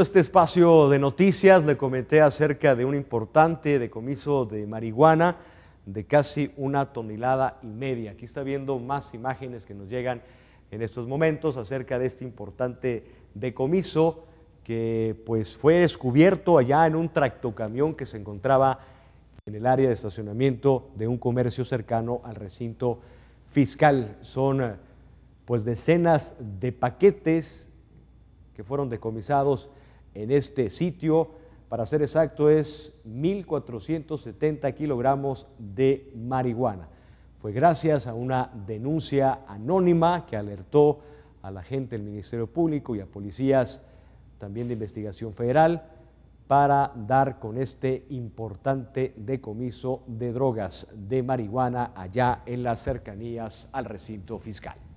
este espacio de noticias, le comenté acerca de un importante decomiso de marihuana de casi una tonelada y media. Aquí está viendo más imágenes que nos llegan en estos momentos acerca de este importante decomiso que pues fue descubierto allá en un tractocamión que se encontraba en el área de estacionamiento de un comercio cercano al recinto fiscal. Son pues decenas de paquetes que fueron decomisados en este sitio. Para ser exacto, es 1.470 kilogramos de marihuana. Fue gracias a una denuncia anónima que alertó a la gente del Ministerio Público y a policías también de investigación federal para dar con este importante decomiso de drogas de marihuana allá en las cercanías al recinto fiscal.